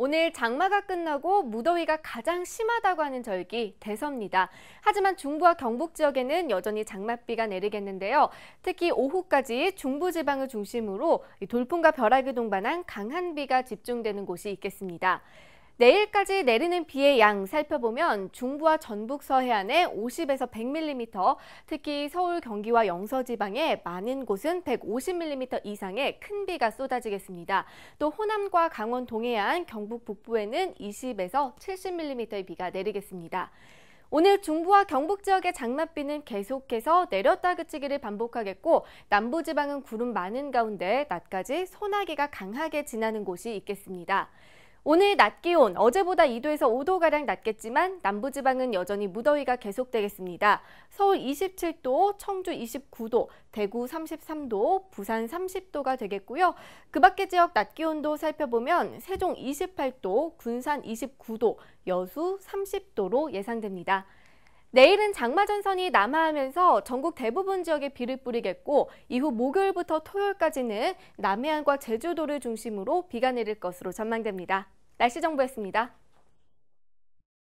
오늘 장마가 끝나고 무더위가 가장 심하다고 하는 절기 대서입니다. 하지만 중부와 경북 지역에는 여전히 장맛비가 내리겠는데요. 특히 오후까지 중부 지방을 중심으로 돌풍과 벼락이 동반한 강한 비가 집중되는 곳이 있겠습니다. 내일까지 내리는 비의 양 살펴보면 중부와 전북 서해안에 50에서 100mm, 특히 서울, 경기와 영서 지방에 많은 곳은 150mm 이상의 큰 비가 쏟아지겠습니다. 또 호남과 강원 동해안, 경북 북부에는 20에서 70mm의 비가 내리겠습니다. 오늘 중부와 경북 지역의 장맛비는 계속해서 내렸다 그치기를 반복하겠고 남부지방은 구름 많은 가운데 낮까지 소나기가 강하게 지나는 곳이 있겠습니다. 오늘 낮 기온 어제보다 2도에서 5도가량 낮겠지만 남부지방은 여전히 무더위가 계속되겠습니다. 서울 27도, 청주 29도, 대구 33도, 부산 30도가 되겠고요. 그 밖의 지역 낮 기온도 살펴보면 세종 28도, 군산 29도, 여수 30도로 예상됩니다. 내일은 장마전선이 남하하면서 전국 대부분 지역에 비를 뿌리겠고 이후 목요일부터 토요일까지는 남해안과 제주도를 중심으로 비가 내릴 것으로 전망됩니다. 날씨 정보였습니다.